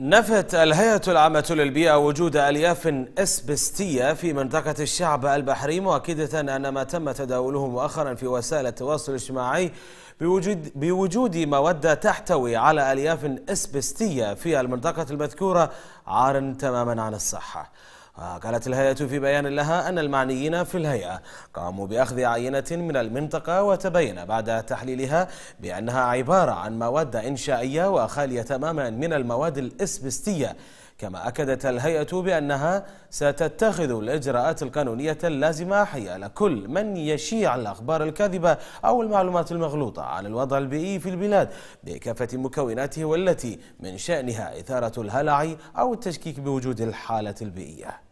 نفت الهيئة العامة للبيئة وجود ألياف أسبستية في منطقة الشعب البحري مؤكدة أن ما تم تداوله مؤخرا في وسائل التواصل الاجتماعي بوجود, بوجود مودة تحتوي على ألياف أسبستية في المنطقة المذكورة عار تماما عن الصحة قالت الهيئة في بيان لها أن المعنيين في الهيئة قاموا بأخذ عينة من المنطقة وتبين بعد تحليلها بأنها عبارة عن مواد إنشائية وخالية تماما من المواد الإسبستية كما أكدت الهيئة بأنها ستتخذ الإجراءات القانونية اللازمة حيال كل من يشيع الأخبار الكاذبة أو المعلومات المغلوطة عن الوضع البيئي في البلاد بكافة مكوناته والتي من شأنها إثارة الهلع أو التشكيك بوجود الحالة البيئية